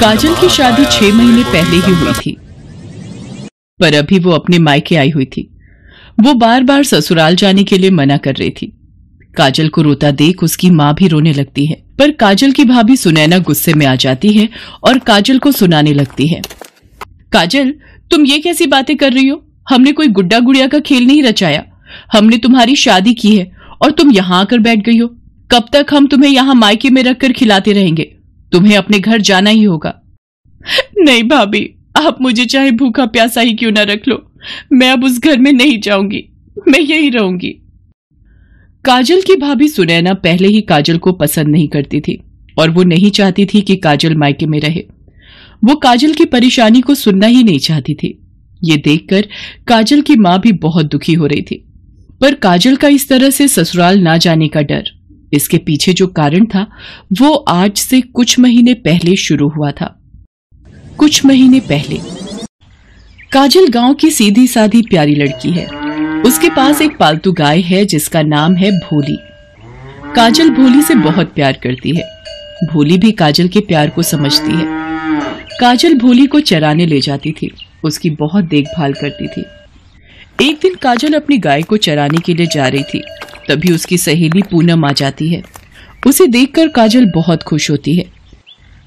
काजल की शादी छह महीने पहले ही हुई थी पर अभी वो अपने मायके आई हुई थी वो बार बार ससुराल जाने के लिए मना कर रही थी काजल को रोता देख उसकी माँ भी रोने लगती है पर काजल की भाभी सुनैना गुस्से में आ जाती है और काजल को सुनाने लगती है काजल तुम ये कैसी बातें कर रही हो हमने कोई गुड्डा गुड़िया का खेल नहीं रचाया हमने तुम्हारी शादी की है और तुम यहाँ आकर बैठ गई हो कब तक हम तुम्हें यहाँ मायके में रखकर खिलाते रहेंगे तुम्हें अपने घर जाना ही होगा नहीं भाभी आप मुझे चाहे भूखा प्यासा ही क्यों ना रख लो मैं अब उस घर में नहीं जाऊंगी मैं यही रहूंगी काजल की भाभी सुनैना पहले ही काजल को पसंद नहीं करती थी और वो नहीं चाहती थी कि काजल मायके में रहे वो काजल की परेशानी को सुनना ही नहीं चाहती थी ये देखकर काजल की मां भी बहुत दुखी हो रही थी पर काजल का इस तरह से ससुराल ना जाने का डर इसके पीछे जो कारण था वो आज से कुछ महीने पहले शुरू हुआ था कुछ महीने पहले काजल गांव की सीधी साधी प्यारी लड़की है उसके पास एक पालतू गाय है जिसका नाम है भोली काजल भोली से बहुत प्यार करती है भोली भी काजल के प्यार को समझती है काजल भोली को चराने ले जाती थी उसकी बहुत देखभाल करती थी एक दिन काजल अपनी गाय को चराने के लिए जा रही थी तभी उसकी सहेली पूनम आ जाती है उसे देखकर काजल बहुत खुश होती है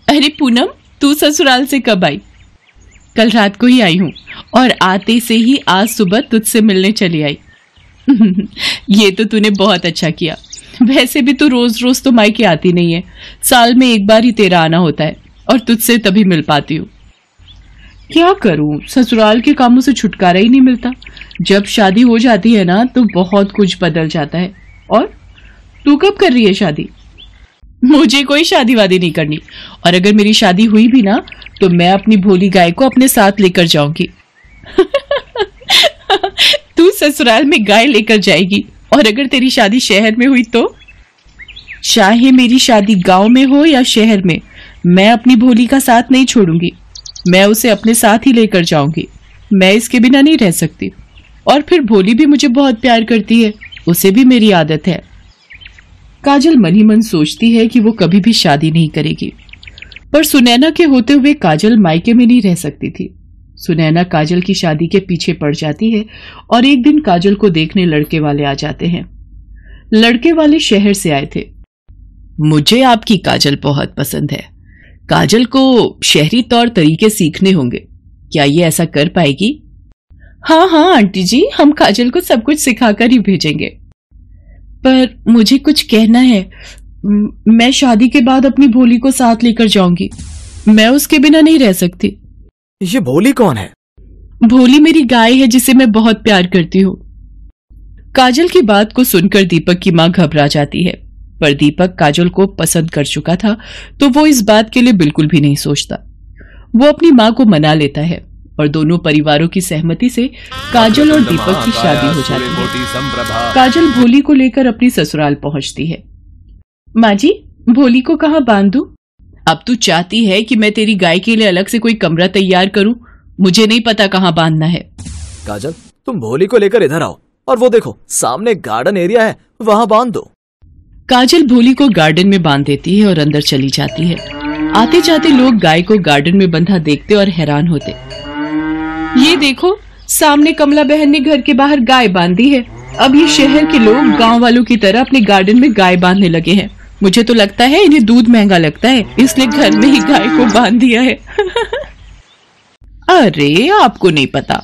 अरे पूनम तू ससुराल से कब आई कल रात को ही आई हूँ और आते से ही आज सुबह तुझसे मिलने चली आई ये तो तूने बहुत अच्छा किया वैसे भी तू रोज रोज तो मायके आती नहीं है साल में एक बार ही तेरा आना होता है और तुझसे तभी मिल पाती हूँ क्या करूं ससुराल के कामों से छुटकारा ही नहीं मिलता जब शादी हो जाती है ना तो बहुत कुछ बदल जाता है और तू कब कर रही है शादी मुझे कोई शादी वादी नहीं करनी और अगर मेरी शादी हुई भी ना तो मैं अपनी भोली गाय को अपने साथ लेकर जाऊंगी तू ससुराल में गाय लेकर जाएगी और अगर तेरी शादी शहर में हुई तो चाहे मेरी शादी गांव में हो या शहर में मैं अपनी भोली का साथ नहीं छोड़ूंगी मैं उसे अपने साथ ही लेकर जाऊंगी मैं इसके बिना नहीं रह सकती और फिर भोली भी मुझे बहुत प्यार करती है उसे भी मेरी आदत है काजल मन ही मन सोचती है कि वो कभी भी शादी नहीं करेगी पर सुनैना के होते हुए काजल मायके में नहीं रह सकती थी सुनैना काजल की शादी के पीछे पड़ जाती है और एक दिन काजल को देखने लड़के वाले आ जाते हैं लड़के वाले शहर से आए थे मुझे आपकी काजल बहुत पसंद है काजल को शहरी तौर तरीके सीखने होंगे क्या ये ऐसा कर पाएगी हाँ हाँ आंटी जी हम काजल को सब कुछ सिखाकर ही भेजेंगे पर मुझे कुछ कहना है मैं शादी के बाद अपनी भोली को साथ लेकर जाऊंगी मैं उसके बिना नहीं रह सकती ये भोली कौन है भोली मेरी गाय है जिसे मैं बहुत प्यार करती हूँ काजल की बात को सुनकर दीपक की माँ घबरा जाती है पर दीपक काजल को पसंद कर चुका था तो वो इस बात के लिए बिल्कुल भी नहीं सोचता वो अपनी माँ को मना लेता है और दोनों परिवारों की सहमति से काजल और दीपक की शादी हो जाती है काजल भोली को लेकर अपनी ससुराल पहुंचती है माँ जी भोली को कहा बांध दू अब तू चाहती है कि मैं तेरी गाय के लिए अलग से कोई कमरा तैयार करूं मुझे नहीं पता कहाँ बांधना है काजल तुम भोली को लेकर इधर आओ और वो देखो सामने गार्डन एरिया है वहाँ बांध दो काजल भोली को गार्डन में बांध देती है और अंदर चली जाती है आते जाते लोग गाय को गार्डन में बंधा देखते और हैरान होते ये देखो सामने कमला बहन ने घर के बाहर गाय बांधी है अब ये शहर के लोग गांव वालों की तरह अपने गार्डन में गाय बांधने लगे हैं मुझे तो लगता है इन्हें दूध महंगा लगता है इसलिए घर में ही गाय को बांध दिया है अरे आपको नहीं पता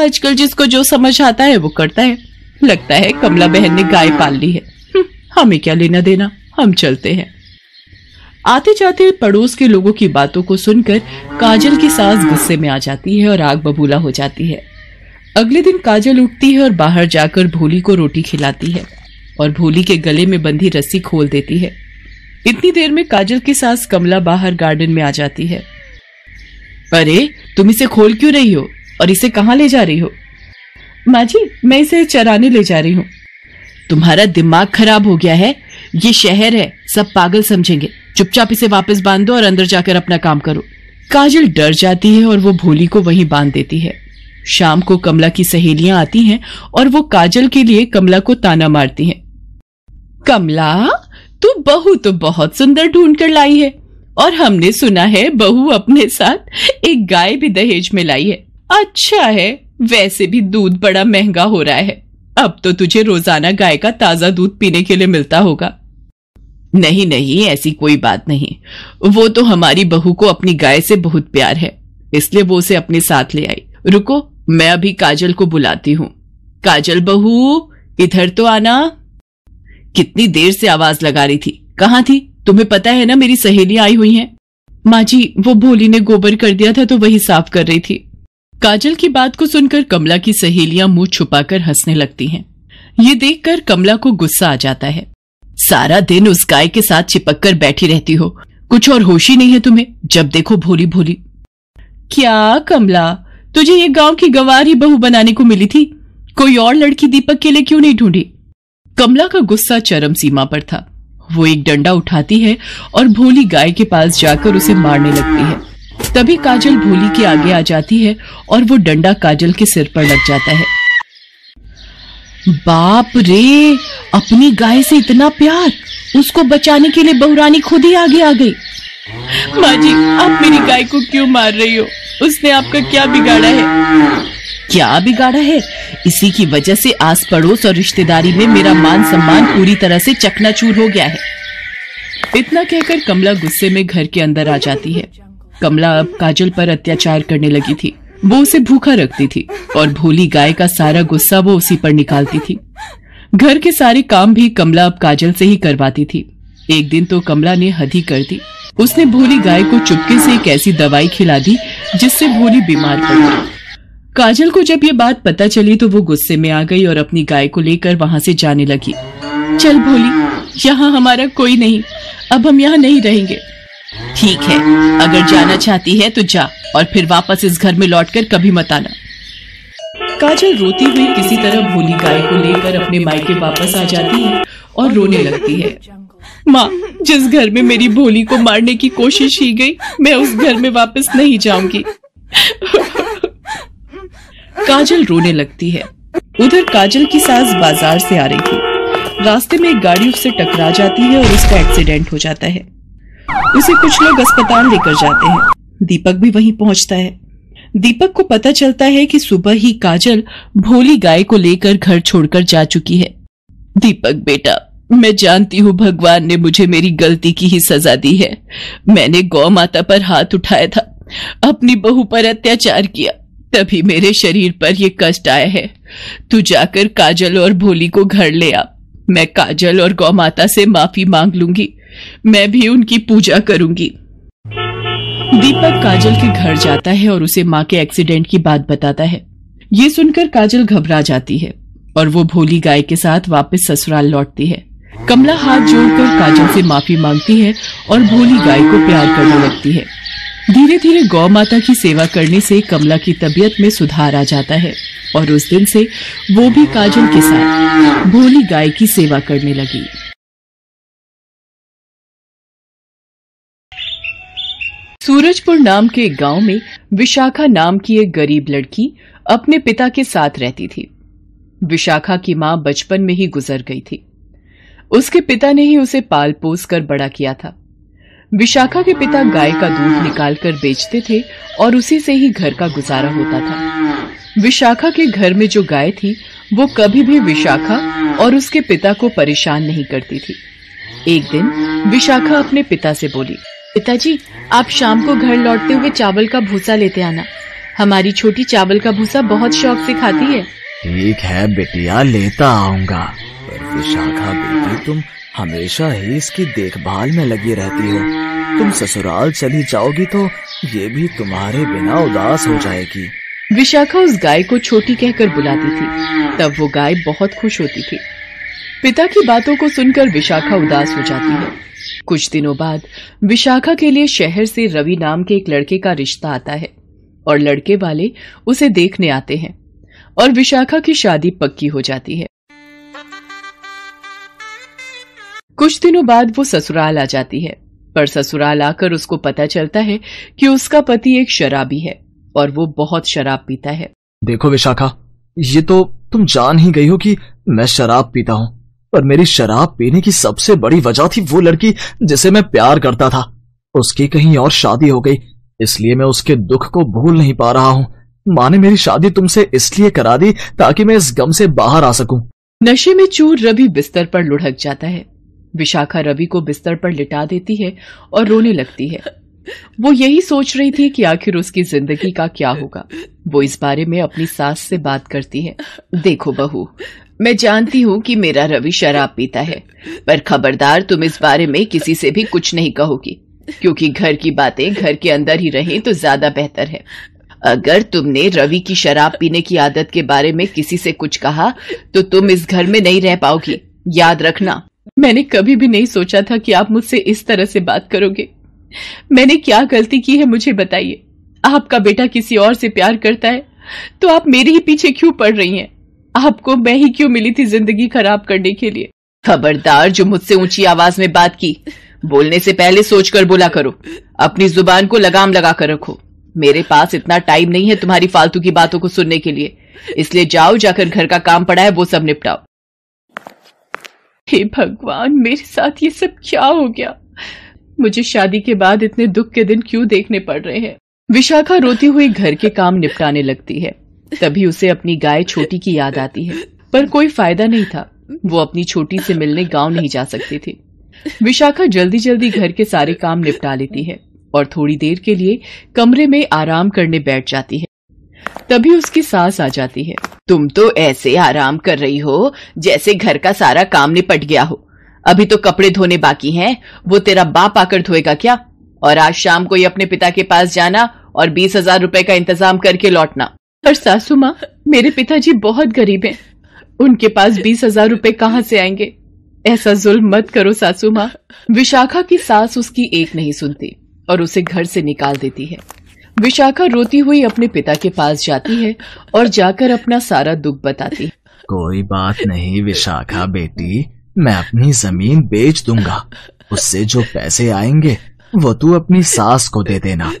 आजकल जिसको जो समझ आता है वो करता है लगता है कमला बहन ने गाय पाल ली है हमें क्या लेना देना हम चलते हैं आते जाते पड़ोस के लोगों की बातों को सुनकर काजल की सास गुस्से में आ जाती है और आग बबूला हो जाती है अगले दिन काजल उठती है और बाहर जाकर भोली को रोटी खिलाती है और भोली के गले में बंधी रस्सी खोल देती है इतनी देर में काजल की सास कमला बाहर गार्डन में आ जाती है अरे तुम इसे खोल क्यों रही हो और इसे कहाँ ले जा रही हो माजी मैं इसे चराने ले जा रही हूँ तुम्हारा दिमाग खराब हो गया है ये शहर है सब पागल समझेंगे चुपचाप इसे वापस बांध दो और अंदर जाकर अपना काम करो काजल डर जाती है और वो भोली को वहीं बांध देती है शाम को कमला की सहेलियां आती हैं और वो काजल के लिए कमला को ताना मारती हैं। कमला तू बहू तो बहुत सुंदर ढूंढ कर लाई है और हमने सुना है बहू अपने साथ एक गाय भी दहेज में लाई है अच्छा है वैसे भी दूध बड़ा महंगा हो रहा है अब तो तुझे रोजाना गाय का ताजा दूध पीने के लिए मिलता होगा नहीं नहीं ऐसी कोई बात नहीं वो तो हमारी बहू को अपनी गाय से बहुत प्यार है इसलिए वो उसे अपने साथ ले आई रुको मैं अभी काजल को बुलाती हूँ काजल बहू इधर तो आना कितनी देर से आवाज लगा रही थी कहाँ थी तुम्हें पता है ना मेरी सहेलियां आई हुई हैं माँ जी वो भोली ने गोबर कर दिया था तो वही साफ कर रही थी काजल की बात को सुनकर कमला की सहेलियां मुंह छुपाकर हंसने लगती हैं। ये देखकर कमला को गुस्सा आ जाता है सारा दिन उस गाय के साथ चिपक कर बैठी रहती हो कुछ और होश ही नहीं है तुम्हें जब देखो भोली भोली क्या कमला तुझे ये गांव की ही बहू बनाने को मिली थी कोई और लड़की दीपक के लिए क्यों नहीं ढूंढी कमला का गुस्सा चरम सीमा पर था वो एक डंडा उठाती है और भोली गाय के पास जाकर उसे मारने लगती है तभी काजल भोली के आगे आ जाती है और वो डंडा काजल के सिर पर लग जाता है बाप रे अपनी गाय से इतना प्यार उसको बचाने के लिए बहुरानी खुद ही आगे आ गई माँ जी आप मेरी गाय को क्यों मार रही हो उसने आपका क्या बिगाड़ा है क्या बिगाड़ा है इसी की वजह से आस पड़ोस और रिश्तेदारी में मेरा मान सम्मान पूरी तरह से चकनाचूर हो गया है इतना कहकर कमला गुस्से में घर के अंदर आ जाती है कमला अब काजल पर अत्याचार करने लगी थी वो उसे भूखा रखती थी और भोली गाय का सारा गुस्सा वो उसी पर निकालती थी घर के सारे काम भी कमला अब काजल से ही करवाती थी एक दिन तो कमला ने हदी कर दी उसने भोली गाय को चुपके से एक ऐसी दवाई खिला दी जिससे भोली बीमार पड़ गई काजल को जब ये बात पता चली तो वो गुस्से में आ गई और अपनी गाय को लेकर वहाँ से जाने लगी चल भोली यहाँ हमारा कोई नहीं अब हम यहाँ नहीं रहेंगे ठीक है अगर जाना चाहती है तो जा और फिर वापस इस घर में लौटकर कभी मत आना काजल रोती हुई किसी तरह भोली गाय को लेकर अपने मायके वापस आ जाती है और रोने लगती है माँ जिस घर में मेरी भोली को मारने की कोशिश की गई मैं उस घर में वापस नहीं जाऊंगी काजल रोने लगती है उधर काजल की सास बाजार से आ रही थी रास्ते में एक गाड़ी उससे टकरा जाती है और उसका एक्सीडेंट हो जाता है उसे कुछ लोग अस्पताल लेकर जाते हैं दीपक भी वहीं पहुंचता है दीपक को पता चलता है कि सुबह ही काजल भोली गाय को लेकर घर छोड़कर जा चुकी है दीपक बेटा मैं जानती हूँ भगवान ने मुझे मेरी गलती की ही सजा दी है मैंने गौ माता पर हाथ उठाया था अपनी बहू पर अत्याचार किया तभी मेरे शरीर पर यह कष्ट आया है तू जाकर काजल और भोली को घर ले आ मैं काजल और गौ माता से माफी मांग लूंगी मैं भी उनकी पूजा करूंगी दीपक काजल के घर जाता है और उसे माँ के एक्सीडेंट की बात बताता है ये सुनकर काजल घबरा जाती है और वो भोली गाय के साथ वापस ससुराल लौटती है कमला हाथ जोड़कर काजल से माफी मांगती है और भोली गाय को प्यार करने लगती है धीरे धीरे गौ माता की सेवा करने से कमला की तबीयत में सुधार आ जाता है और उस दिन से वो भी काजल के साथ भोली गाय की सेवा करने लगी सूरजपुर नाम के एक गांव में विशाखा नाम की एक गरीब लड़की अपने पिता के साथ रहती थी विशाखा की मां बचपन में ही गुजर गई थी उसके पिता ने ही उसे पाल पोस कर बड़ा किया था विशाखा के पिता गाय का दूध निकालकर बेचते थे और उसी से ही घर का गुजारा होता था विशाखा के घर में जो गाय थी वो कभी भी विशाखा और उसके पिता को परेशान नहीं करती थी एक दिन विशाखा अपने पिता से बोली पिताजी आप शाम को घर लौटते हुए चावल का भूसा लेते आना हमारी छोटी चावल का भूसा बहुत शौक से खाती है ठीक है बेटिया लेता आऊंगा पर विशाखा बेटी तुम हमेशा ही इसकी देखभाल में लगी रहती हो तुम ससुराल चली जाओगी तो ये भी तुम्हारे बिना उदास हो जाएगी विशाखा उस गाय को छोटी कहकर बुलाती थी तब वो गाय बहुत खुश होती थी पिता की बातों को सुनकर विशाखा उदास हो जाती है कुछ दिनों बाद विशाखा के लिए शहर से रवि नाम के एक लड़के का रिश्ता आता है और लड़के वाले उसे देखने आते हैं और विशाखा की शादी पक्की हो जाती है कुछ दिनों बाद वो ससुराल आ जाती है पर ससुराल आकर उसको पता चलता है कि उसका पति एक शराबी है और वो बहुत शराब पीता है देखो विशाखा ये तो तुम जान ही गई हो कि मैं शराब पीता हूँ पर मेरी शराब पीने की सबसे बड़ी वजह थी वो लड़की जिसे मैं प्यार करता था उसकी कहीं और शादी हो गई इसलिए मैं उसके दुख को भूल नहीं पा रहा हूँ माँ ने मेरी शादी तुमसे इसलिए करा दी ताकि मैं इस गम से बाहर आ सकूं नशे में चूर रवि बिस्तर पर लुढ़क जाता है विशाखा रवि को बिस्तर पर लिटा देती है और रोने लगती है वो यही सोच रही थी कि आखिर उसकी जिंदगी का क्या होगा वो इस बारे में अपनी सास से बात करती है देखो बहू मैं जानती हूँ कि मेरा रवि शराब पीता है पर खबरदार तुम इस बारे में किसी से भी कुछ नहीं कहोगी क्योंकि घर की बातें घर के अंदर ही रहें तो ज्यादा बेहतर है अगर तुमने रवि की शराब पीने की आदत के बारे में किसी से कुछ कहा तो तुम इस घर में नहीं रह पाओगी याद रखना मैंने कभी भी नहीं सोचा था कि आप मुझसे इस तरह से बात करोगे मैंने क्या गलती की है मुझे बताइए आपका बेटा किसी और से प्यार करता है तो आप मेरे ही पीछे क्यों पड़ रही हैं आपको मैं ही क्यों मिली थी जिंदगी खराब करने के लिए खबरदार जो मुझसे ऊंची आवाज में बात की बोलने से पहले सोचकर बोला करो अपनी जुबान को लगाम लगा कर रखो मेरे पास इतना टाइम नहीं है तुम्हारी फालतू की बातों को सुनने के लिए इसलिए जाओ जाकर घर का काम पड़ा है वो सब निपटाओ हे भगवान मेरे साथ ये सब क्या हो गया मुझे शादी के बाद इतने दुख के दिन क्यों देखने पड़ रहे हैं विशाखा रोती हुई घर के काम निपटाने लगती है तभी उसे अपनी गाय छोटी की याद आती है पर कोई फायदा नहीं था वो अपनी छोटी से मिलने गांव नहीं जा सकती थी विशाखा जल्दी जल्दी घर के सारे काम निपटा लेती है और थोड़ी देर के लिए कमरे में आराम करने बैठ जाती है तभी उसकी सास आ जाती है तुम तो ऐसे आराम कर रही हो जैसे घर का सारा काम निपट गया हो अभी तो कपड़े धोने बाकी हैं वो तेरा बाप आकर धोएगा क्या और आज शाम को ही अपने पिता के पास जाना और बीस हजार रूपए का इंतजाम करके लौटना पर सासू माँ मेरे पिताजी बहुत गरीब हैं उनके पास बीस हजार रूपए कहाँ से आएंगे ऐसा जुल्म मत करो सासू माँ विशाखा की सास उसकी एक नहीं सुनती और उसे घर से निकाल देती है विशाखा रोती हुई अपने पिता के पास जाती है और जाकर अपना सारा दुख बताती है कोई बात नहीं विशाखा बेटी मैं अपनी जमीन बेच दूंगा उससे जो पैसे आएंगे वो तू अपनी सास को दे देना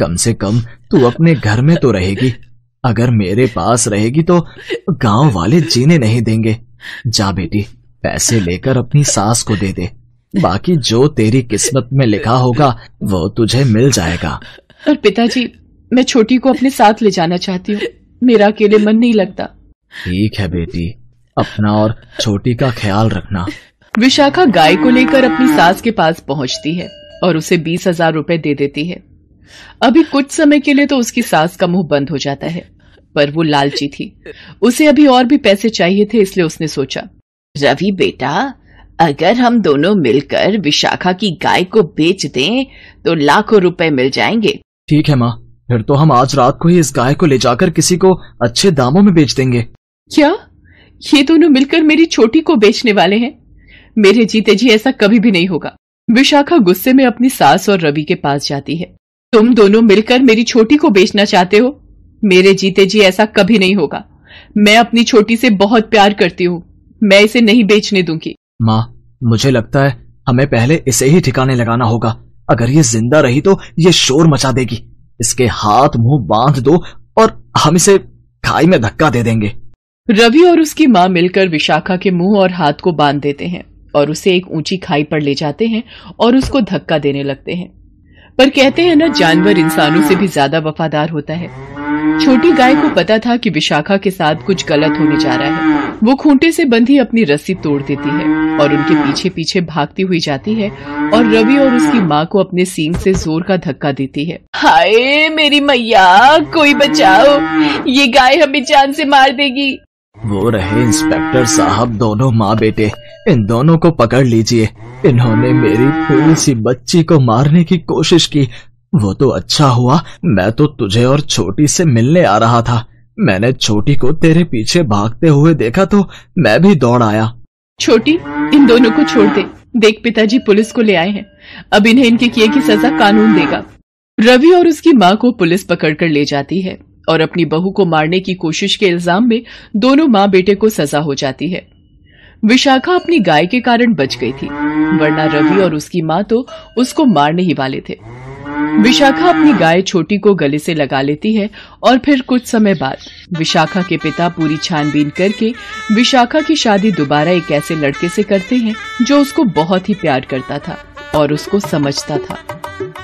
कम से कम तू अपने घर में तो रहेगी अगर मेरे पास रहेगी तो गांव वाले जीने नहीं देंगे जा बेटी पैसे लेकर अपनी सास को दे दे बाकी जो तेरी किस्मत में लिखा होगा वो तुझे मिल जाएगा पर पिताजी मैं छोटी को अपने साथ ले जाना चाहती हूँ मेरा अकेले मन नहीं लगता ठीक है बेटी अपना और छोटी का ख्याल रखना विशाखा गाय को लेकर अपनी सास के पास पहुंचती है और उसे बीस हजार रूपए दे देती है अभी कुछ समय के लिए तो उसकी सास का मुंह बंद हो जाता है पर वो लालची थी उसे अभी और भी पैसे चाहिए थे इसलिए उसने सोचा रवि बेटा अगर हम दोनों मिलकर विशाखा की गाय को बेच दें तो लाखों रुपए मिल जाएंगे ठीक है माँ फिर तो हम आज रात को ही इस गाय को ले जाकर किसी को अच्छे दामों में बेच देंगे क्या ये दोनों मिलकर मेरी छोटी को बेचने वाले हैं मेरे जीते जी ऐसा कभी भी नहीं होगा विशाखा गुस्से में अपनी सास और रवि के पास जाती है तुम दोनों मिलकर मेरी छोटी को बेचना चाहते हो मेरे जीते जी ऐसा कभी नहीं होगा मैं अपनी छोटी से बहुत प्यार करती हूँ मैं इसे नहीं बेचने दूंगी माँ मुझे लगता है हमें पहले इसे ही ठिकाने लगाना होगा अगर ये जिंदा रही तो ये शोर मचा देगी इसके हाथ मुंह बांध दो और हम इसे खाई में धक्का दे देंगे रवि और उसकी माँ मिलकर विशाखा के मुंह और हाथ को बांध देते हैं और उसे एक ऊंची खाई पर ले जाते हैं और उसको धक्का देने लगते हैं पर कहते हैं ना जानवर इंसानों से भी ज्यादा वफादार होता है छोटी गाय को पता था कि विशाखा के साथ कुछ गलत होने जा रहा है वो खूंटे से बंधी अपनी रस्सी तोड़ देती है और उनके पीछे पीछे भागती हुई जाती है और रवि और उसकी माँ को अपने सींग से जोर का धक्का देती है हाय मेरी मैया कोई बचाओ ये गाय हमें जान से मार देगी वो रहे इंस्पेक्टर साहब दोनों माँ बेटे इन दोनों को पकड़ लीजिए इन्होंने मेरी थोड़ी सी बच्ची को मारने की कोशिश की वो तो अच्छा हुआ मैं तो तुझे और छोटी से मिलने आ रहा था मैंने छोटी को तेरे पीछे भागते हुए देखा तो मैं भी दौड़ आया छोटी इन दोनों को छोड़ दे देख पिताजी पुलिस को ले आए हैं अब इन्हें इनके किए की सजा कानून देगा रवि और उसकी माँ को पुलिस पकड़ कर ले जाती है और अपनी बहू को मारने की कोशिश के इल्जाम में दोनों माँ बेटे को सजा हो जाती है विशाखा अपनी गाय के कारण बच गई थी वरना रवि और उसकी माँ तो उसको मारने ही वाले थे विशाखा अपनी गाय छोटी को गले से लगा लेती है और फिर कुछ समय बाद विशाखा के पिता पूरी छानबीन करके विशाखा की शादी दोबारा एक ऐसे लड़के से करते हैं जो उसको बहुत ही प्यार करता था और उसको समझता था